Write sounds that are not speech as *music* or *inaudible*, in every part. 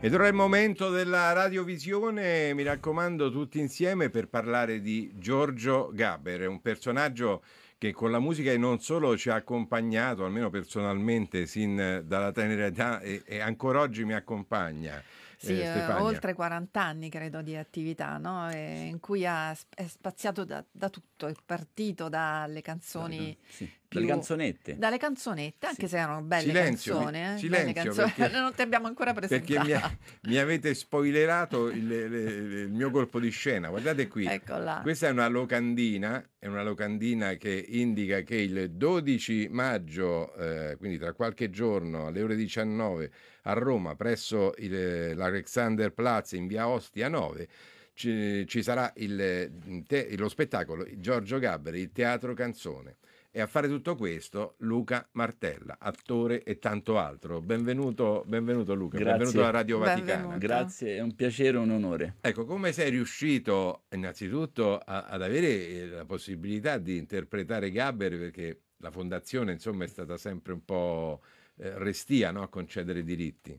Ed ora è il momento della radiovisione, mi raccomando, tutti insieme per parlare di Giorgio Gaber, un personaggio che con la musica non solo ci ha accompagnato, almeno personalmente, sin dalla tenera età e, e ancora oggi mi accompagna. Sì, eh, eh oltre 40 anni credo di attività, no? e, in cui ha, è spaziato da, da, tutto, è partito dalle canzoni... Sì. Più, dalle canzonette. Dalle canzonette, anche sì. se erano belle silenzio, canzoni. Eh? Silenzio, belle canzoni. Perché, *laughs* non ti abbiamo ancora presentato. Perché mi, ha, mi avete spoilerato il, le, le, il, mio colpo di scena. Guardate qui. Eccola. Questa è una locandina, è una locandina che indica che il 12 maggio, eh, quindi tra qualche giorno alle ore 19, a Roma presso il, eh, l'Alexanderplatz in via Ostia 9 ci, ci sarà il, mm, te, lo spettacolo Giorgio Gabberi, il teatro canzone. E a fare tutto questo Luca Martella, attore e tanto altro. Benvenuto, benvenuto Luca, Grazie. benvenuto alla Radio Vaticana. Grazie, è un piacere un onore. Ecco, come sei riuscito innanzitutto a, ad avere eh, la possibilità di interpretare Gabberi? Perché la fondazione insomma è stata sempre un po' eh, restia no, a concedere diritti.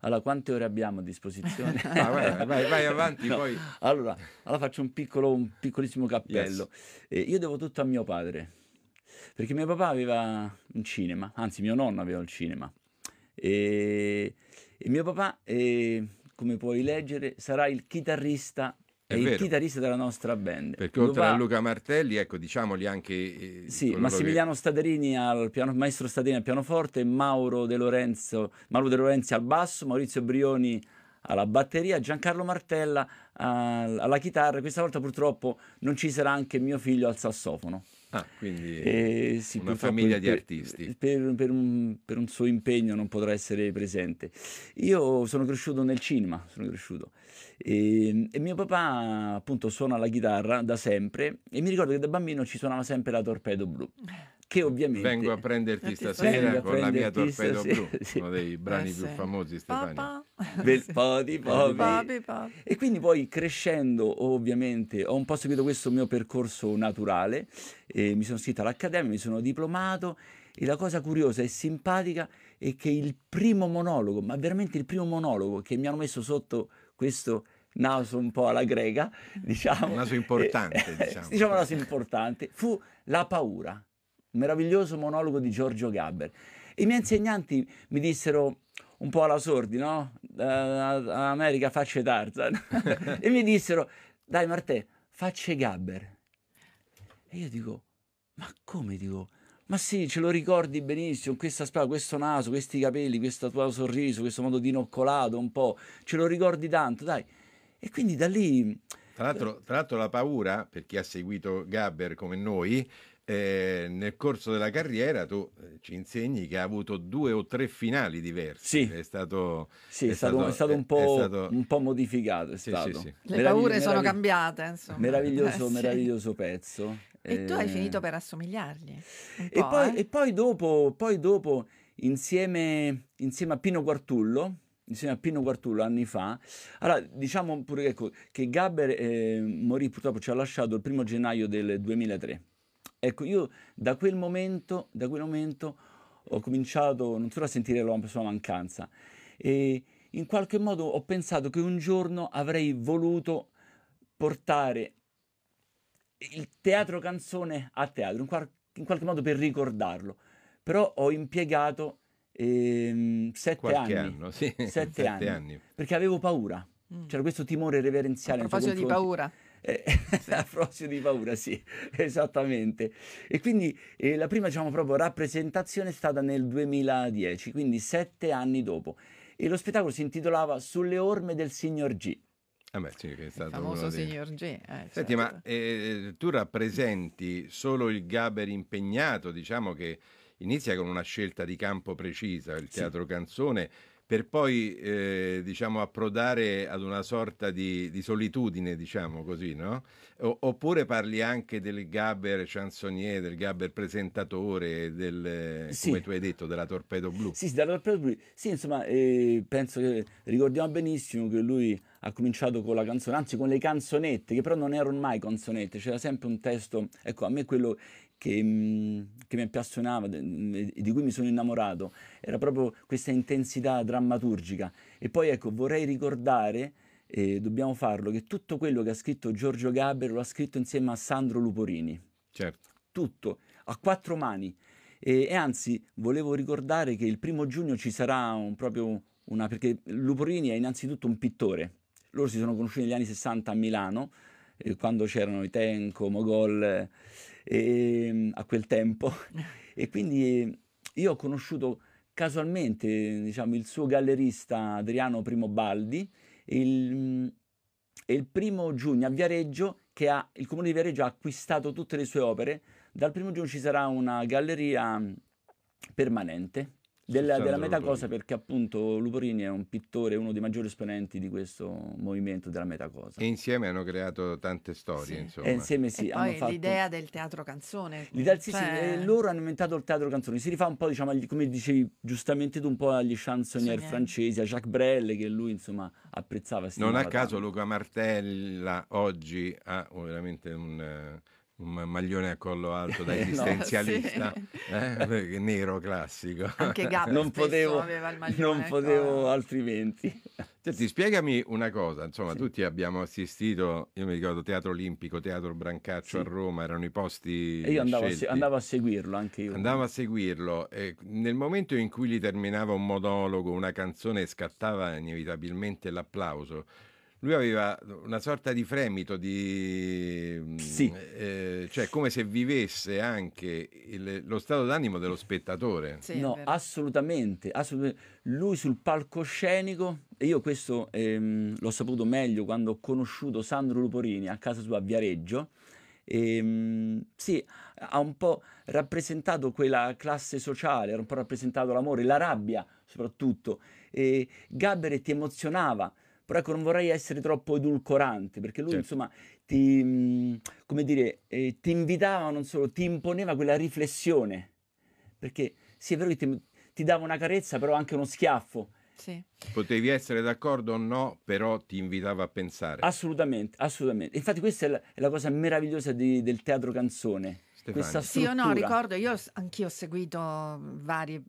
Allora, quante ore abbiamo a disposizione? ah, *laughs* vai, vai, vai, avanti *laughs* no. poi. Allora, allora, faccio un, piccolo, un piccolissimo cappello. Yes. Eh, io devo tutto a mio padre, perché mio papà aveva un cinema, anzi mio nonno aveva un cinema. E, e mio papà, eh, come puoi leggere, sarà il chitarrista è, è il chitarrista della nostra band. Perché oltre va... a Luca Martelli, ecco, diciamoli anche... Eh, sì, Massimiliano che... Staderini al piano... maestro Staderini al pianoforte, Mauro De, Lorenzo, Mauro De Lorenzi al basso, Maurizio Brioni alla batteria, Giancarlo Martella alla chitarra. Questa volta purtroppo non ci sarà anche mio figlio al sassofono. Ah, quindi eh, sì, una famiglia di artisti. Per, per, un, per, un, suo impegno non potrà essere presente. Io sono cresciuto nel cinema, sono cresciuto. E, ehm, e, mio papà appunto suona la chitarra da sempre e mi ricordo che da bambino ci suonava sempre la Torpedo Blu che ovviamente... Vengo a prenderti *laughs* stasera con la mia Torpedo Blu, uno dei brani più eh, famosi, Stefania. *laughs* Bel podi, podi. E quindi poi crescendo, ovviamente, ho un po' seguito questo mio percorso naturale, mi sono iscritto all'Accademia, mi sono diplomato e la cosa curiosa e simpatica è che il primo monologo, ma veramente il primo monologo che mi hanno messo sotto questo naso un po' alla greca, diciamo. Un naso importante, eh, *laughs* diciamo. diciamo un naso importante, fu la paura meraviglioso monologo di Giorgio Gabber. I miei insegnanti mi dissero un po' alla sordi, no? Eh, America facce Tarzan. *laughs* e mi dissero, dai Martè, facce Gabber. E io dico, ma come dico? Ma sì, ce lo ricordi benissimo, questa spada, questo naso, questi capelli, questo tuo sorriso, questo modo di dinoccolato un po', ce lo ricordi tanto, dai. E quindi da lì... Tra l'altro, tra l'altro la paura, per chi ha seguito Gabber come noi, eh, nel corso della carriera tu eh, ci insegni che ha avuto due o tre finali diversi. Sì, è stato, sì, è stato, è stato, un, po', è stato... un po' modificato. Sì, sì, Le paure sono cambiate. Insomma. Meraviglioso, eh, *laughs* meraviglioso pezzo. E eh... tu hai eh, finito per assomigliargli. E, po', poi, eh? e poi, dopo, poi dopo insieme, insieme a Pino Quartullo, insieme a Pino Quartullo anni fa. Allora, diciamo pure che, ecco, che Gabber eh, morì purtroppo, ci ha lasciato il primo gennaio del 2003. Ecco, io da quel momento, da quel momento ho cominciato non solo a sentire la sua mancanza, e in qualche modo ho pensato che un giorno avrei voluto portare il teatro canzone a teatro, in, qual- in qualche modo per ricordarlo. Però ho impiegato ehm, sette anni. Anno, sì. *laughs* sette, sette anni, anni, Perché avevo paura. Mm. C'era questo timore reverenziale. A proposito di paura. Eh, la *laughs* frozio di paura, sì, esattamente. E quindi eh, la prima diciamo, proprio rappresentazione è stata nel 2010, quindi sette anni dopo. E lo spettacolo si intitolava Sulle orme del signor G. Ah beh, sì, che è stato il famoso signor G. Eh, certo. Senti, certo. ma eh, tu rappresenti solo il Gaber impegnato, diciamo che inizia con una scelta di campo precisa, il teatro sì. canzone per poi eh, diciamo, approdare ad una sorta di, di solitudine, diciamo così, no? O, oppure parli anche del Gabber chansonnier, del Gabber presentatore, del, eh, sì. come tu hai detto, della Torpedo Blu. Sì, sì della Torpedo Blu. Sì, insomma, eh, penso che ricordiamo benissimo che lui ha cominciato con la canzone, anzi con le canzonette, che però non erano mai canzonette, c'era sempre un testo, ecco, a me quello che, mm, che, mi appassionava mm, e di cui mi sono innamorato era proprio questa intensità drammaturgica. E poi ecco, vorrei ricordare, e dobbiamo farlo, che tutto quello che ha scritto Giorgio Gaber lo ha scritto insieme a Sandro Luporini. Certo. Tutto, a quattro mani. E, e, anzi, volevo ricordare che il primo giugno ci sarà un, proprio una. perché Luporini è innanzitutto un pittore. Loro si sono conosciuti negli anni 60 a Milano, eh, quando c'erano i Tenco, Mogol. Eh, e, ehm, a quel tempo. *laughs* E quindi io ho conosciuto casualmente diciamo, il suo gallerista Adriano Primo Baldi il, il primo giugno a Viareggio che ha, il comune di Viareggio ha acquistato tutte le sue opere. Dal primo giugno ci sarà una galleria permanente della, della metacosa perché appunto Luporini è un pittore, uno dei maggiori esponenti di questo movimento della metacosa. E insieme hanno creato tante storie, sì. insomma. E insieme sì, e hanno fatto... l'idea del teatro canzone. L'idea, sì, cioè... sì, eh, loro hanno inventato il teatro canzone, si rifà un po', diciamo, agli, come dicevi giustamente tu, un po' agli chansonnier francesi, a Jacques Brel che lui insomma apprezzava. Non a caso Luca Martella oggi ha oh, veramente un eh, un maglione a collo alto *laughs* da esistenzialista, no, sì. eh? *laughs* nero classico. Anche Gabri *laughs* non potevo, aveva il maglione. Non potevo altrimenti. Senti, spiegami una cosa, insomma, sì. tutti abbiamo assistito, io mi ricordo Teatro Olimpico, Teatro Brancaccio sì. a Roma, erano i posti E io andavo a, se- andavo a, seguirlo anche io. Andavo a seguirlo e nel momento in cui gli terminava un monologo, una canzone scattava inevitabilmente l'applauso lui aveva una sorta di fremito, di, mm, sì. eh, cioè come se vivesse anche il, lo stato d'animo dello spettatore. Sì, no, assolutamente, assolutamente, Lui sul palcoscenico, e io questo ehm, l'ho saputo meglio quando ho conosciuto Sandro Luporini a casa sua a Viareggio, e, ehm, sì, ha un po' rappresentato quella classe sociale, ha un po' rappresentato l'amore, la rabbia soprattutto. E Gabberet ti emozionava però ecco non vorrei essere troppo edulcorante perché lui certo. insomma ti, come dire, eh, ti invitava non solo, ti imponeva quella riflessione perché sì è vero che ti, ti dava una carezza però anche uno schiaffo sì. Potevi essere d'accordo o no, però ti invitava a pensare. Assolutamente, assolutamente. Infatti questa è la, è la cosa meravigliosa di, del teatro canzone. Questa struttura. Sì, io no, ricordo, io anch'io ho seguito varie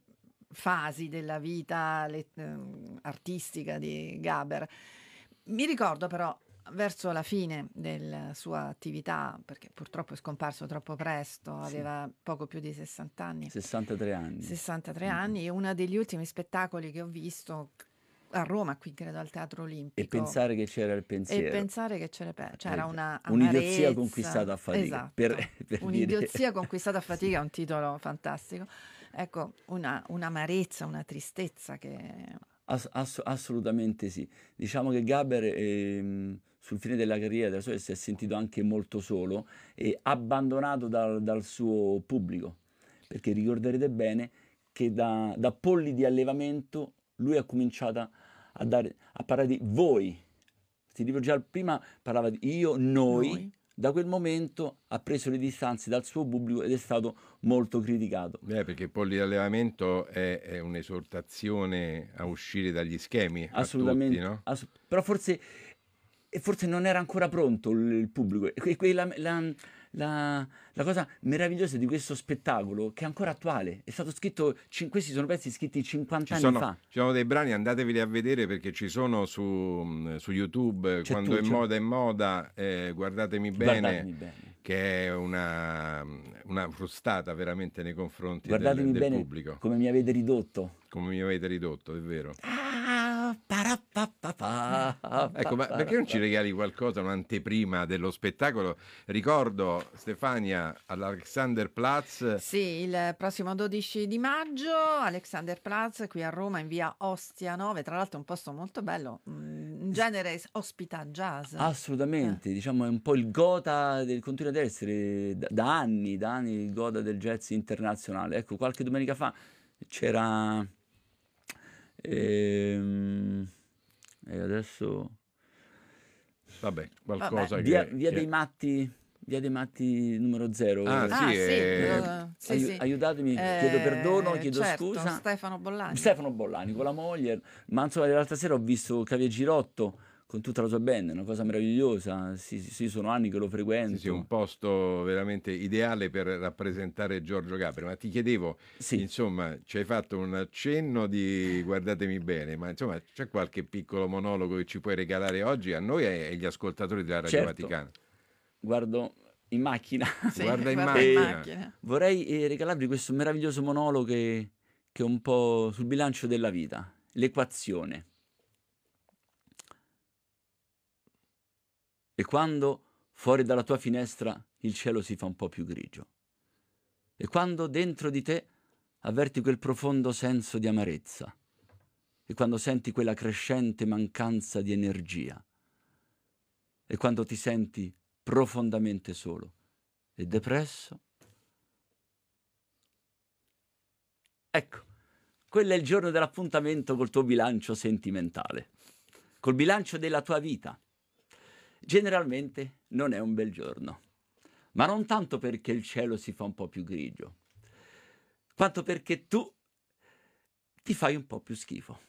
fasi della vita le, ehm, artistica di Gaber. Mi ricordo però verso la fine della sua attività, perché purtroppo è scomparso troppo presto, aveva poco più di 60 anni. 63 anni. 63 mm-hmm. anni e uno degli ultimi spettacoli che ho visto a Roma, qui credo al Teatro Olimpico. E pensare che c'era il pensiero. E pensare che c'era, c'era cioè eh, una amarezza. Un'idiozia conquistata a fatica. Esatto. *laughs* Per, per Un'idiozia dire... conquistata a fatica è un titolo fantastico ecco, una, un'amarezza, una tristezza che... Ass- ass- assolutamente sì. Diciamo che Gaber ehm, sul fine della carriera della sua si è sentito anche molto solo e abbandonato dal, dal suo pubblico, perché ricorderete bene che da, da polli di allevamento lui ha cominciato a, dare, a parlare di voi. Ti dico già prima parlava di io, noi. noi da quel momento ha preso le distanze dal suo pubblico ed è stato molto criticato. Beh, perché poi l'allevamento è, è un'esortazione a uscire dagli schemi. Assolutamente. Tutti, no? ass- però forse, forse, non era ancora pronto il, il pubblico. Que- que- la, la, la, la, cosa meravigliosa di questo spettacolo, che è ancora attuale, è stato scritto, questi sono pezzi scritti 50 ci anni sono, fa. Ci sono dei brani, andateveli a vedere perché ci sono su, mm, su YouTube, c'è quando tu, è c'è... moda è moda, eh, guardatemi, guardatemi bene, Che è una, una frustata veramente nei confronti del, del, Guardatemi bene Come mi avete ridotto. Come mi avete ridotto, è vero. Ah! Ecco, ma perché non ci regali qualcosa, un'anteprima dello spettacolo? Ricordo, Stefania, all'Alexanderplatz. Sì, il prossimo 12 di maggio, Alexanderplatz, qui a Roma, in via Ostia 9. Tra l'altro è un posto molto bello, mm, in genere ospita jazz. Assolutamente, eh. diciamo è un po' il gota del continuo ad essere da, da anni, da anni il gota del jazz internazionale. Ecco, qualche domenica fa c'era... Ehm, e adesso... Vabbè, qualcosa Vabbè. Che... Via, dei matti... Via dei Matti numero zero. Ah, sì, ah, sì. Eh, eh, eh sì, sì. aiutatemi, eh, chiedo perdono, chiedo certo, scusa. Stefano Bollani. Stefano Bollani con la moglie. Ma l'altra sera ho visto Cavia Girotto con tutta la sua band, è una cosa meravigliosa, sì, sì, sono anni che lo frequento. Sì, sì, un posto veramente ideale per rappresentare Giorgio Gabri, ma ti chiedevo, sì. insomma, ci hai fatto un accenno di guardatemi bene, ma insomma c'è qualche piccolo monologo che ci puoi regalare oggi a noi e agli ascoltatori della Radio certo. Vaticana? Guardo in macchina. *laughs* Sì, guarda in, guarda macchina. in macchina. Vorrei eh, regalarvi questo meraviglioso monologo che, che è un po' sul bilancio della vita, l'equazione. E quando fuori dalla tua finestra il cielo si fa un po' più grigio. E quando dentro di te avverti quel profondo senso di amarezza. E quando senti quella crescente mancanza di energia. E quando ti senti profondamente solo e depresso. Ecco, quello è il giorno dell'appuntamento col tuo bilancio sentimentale, col bilancio della tua vita generalmente non è un bel giorno, ma non tanto perché il cielo si fa un po' più grigio, quanto perché tu ti fai un po' più schifo.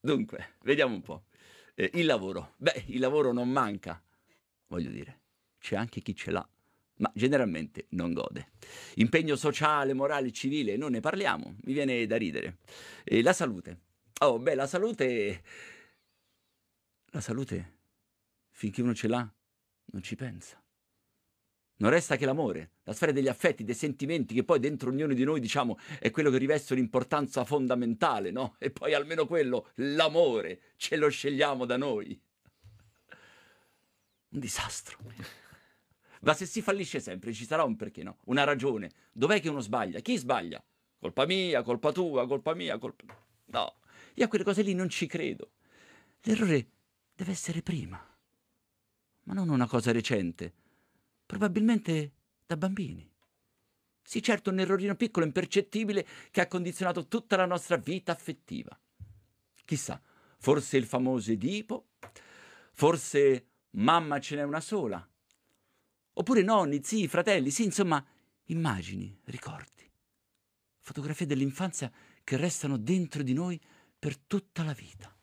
Dunque, vediamo un po'. Eh, il lavoro. Beh, il lavoro non manca, voglio dire, c'è anche chi ce l'ha, ma generalmente non gode. Impegno sociale, morale, civile, non ne parliamo, mi viene da ridere. Eh, la salute. Oh, beh, la salute... La salute finché uno ce l'ha, non ci pensa. Non resta che l'amore, la sfera degli affetti, dei sentimenti che poi dentro ognuno di noi diciamo è quello che riveste un'importanza fondamentale, no? E poi almeno quello, l'amore, ce lo scegliamo da noi. Un disastro. Ma se si fallisce sempre ci sarà un perché no, una ragione. Dov'è che uno sbaglia? Chi sbaglia? Colpa mia, colpa tua, colpa mia, colpa... No, io a quelle cose lì non ci credo. L'errore deve essere prima ma non una cosa recente, probabilmente da bambini. Sì, certo, un errorino piccolo, impercettibile, che ha condizionato tutta la nostra vita affettiva. Chissà, forse il famoso Edipo, forse mamma ce n'è una sola, oppure nonni, zii, fratelli, sì, insomma, immagini, ricordi, fotografie dell'infanzia che restano dentro di noi per tutta la vita.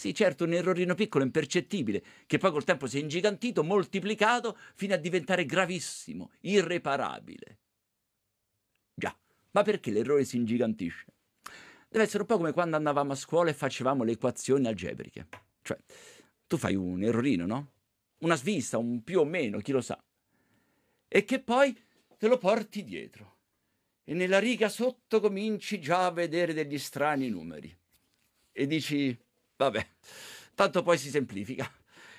Sì, certo, un errorino piccolo, impercettibile, che poi col tempo si è ingigantito, moltiplicato, fino a diventare gravissimo, irreparabile. Già, ma perché l'errore si ingigantisce? Deve essere un po' come quando andavamo a scuola e facevamo le equazioni algebriche. Cioè, tu fai un errorino, no? Una svista, un più o meno, chi lo sa. E che poi te lo porti dietro. E nella riga sotto cominci già a vedere degli strani numeri. E dici, Vabbè, tanto poi si semplifica.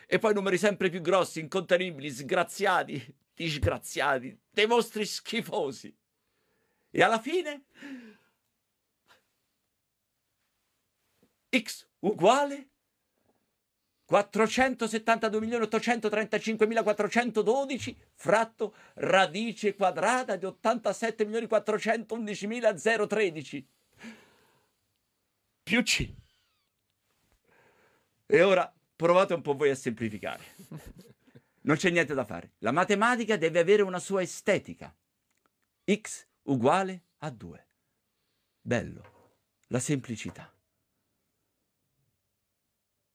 E poi numeri sempre più grossi, incontenibili, sgraziati, disgraziati, dei mostri schifosi. E alla fine x uguale 472.835.412 fratto radice quadrata di 87.411.013 più c. E ora provate un po' voi a semplificare. Non c'è niente da fare. La matematica deve avere una sua estetica. X uguale a 2. Bello. La semplicità.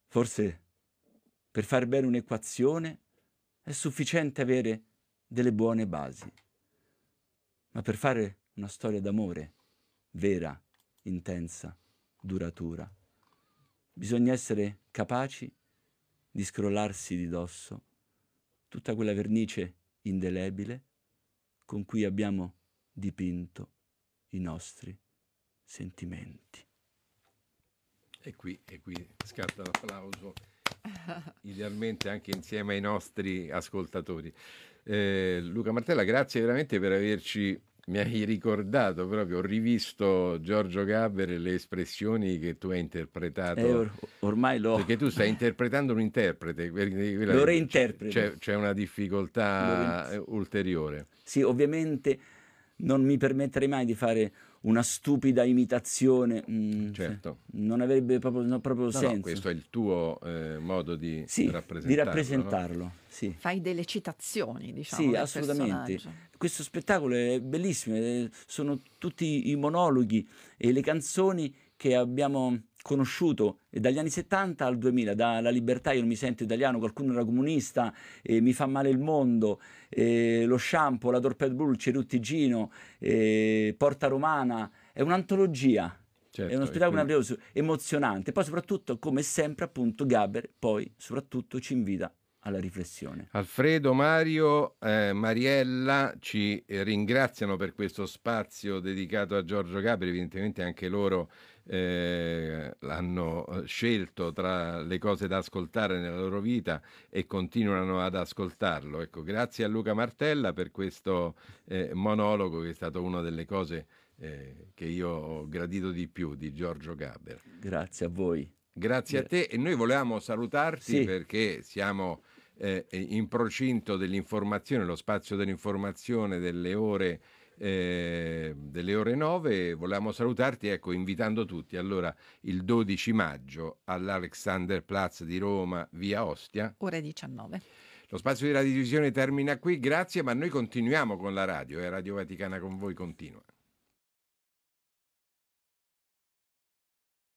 Forse per fare bene un'equazione è sufficiente avere delle buone basi. Ma per fare una storia d'amore vera, intensa, duratura, Bisogna essere capaci di scrollarsi di dosso tutta quella vernice indelebile con cui abbiamo dipinto i nostri sentimenti. E qui, e qui scatta l'applauso, *laughs* idealmente anche insieme ai nostri ascoltatori. Eh, Luca Martella, grazie veramente per averci mi hai ricordato proprio, ho rivisto Giorgio Gabber e le espressioni che tu hai interpretato. Eh, or- ormai lo... Perché tu stai *laughs* interpretando un interprete. lo reinterpreto. C'è, c'è una difficoltà ulteriore. Sì, ovviamente non mi permetterei mai di fare una stupida imitazione. Mm, certo. cioè, non avrebbe proprio, no, proprio no, senso. No, questo è il tuo eh, modo di sì, rappresentarlo. Di rappresentarlo sì. Fai delle citazioni, diciamo. Sì, assolutamente. Questo spettacolo è bellissimo, eh, sono tutti i monologhi e le canzoni che abbiamo conosciuto dagli anni 70 al 2000, dalla libertà io non mi sento italiano, qualcuno era comunista, eh, mi fa male il mondo, eh, lo shampoo, la Torped Bull, Ceruttigino, eh, Porta Romana, è un'antologia. Certo, è uno spettacolo quindi... emozionante, poi soprattutto come sempre appunto Gaber poi soprattutto ci invita alla riflessione. Alfredo, Mario, eh, Mariella ci ringraziano per questo spazio dedicato a Giorgio Gaber, evidentemente anche loro eh, l'hanno eh, scelto tra le cose da ascoltare nella loro vita e continuano ad ascoltarlo. Ecco, grazie a Luca Martella per questo eh, monologo che è stato una delle cose eh, che io ho gradito di più di Giorgio Gaber. Grazie a voi. Grazie a te e noi volevamo salutarti sì. perché siamo eh, in procinto dell'informazione, lo spazio dell'informazione delle ore eh, delle ore 9. Volevamo salutarti, ecco, invitando tutti. Allora, il 12 maggio all'Alexanderplatz di Roma, via Ostia. Ore 19. Lo spazio di radiovisione termina qui, grazie, ma noi continuiamo con la radio, eh, Radio Vaticana con voi continua.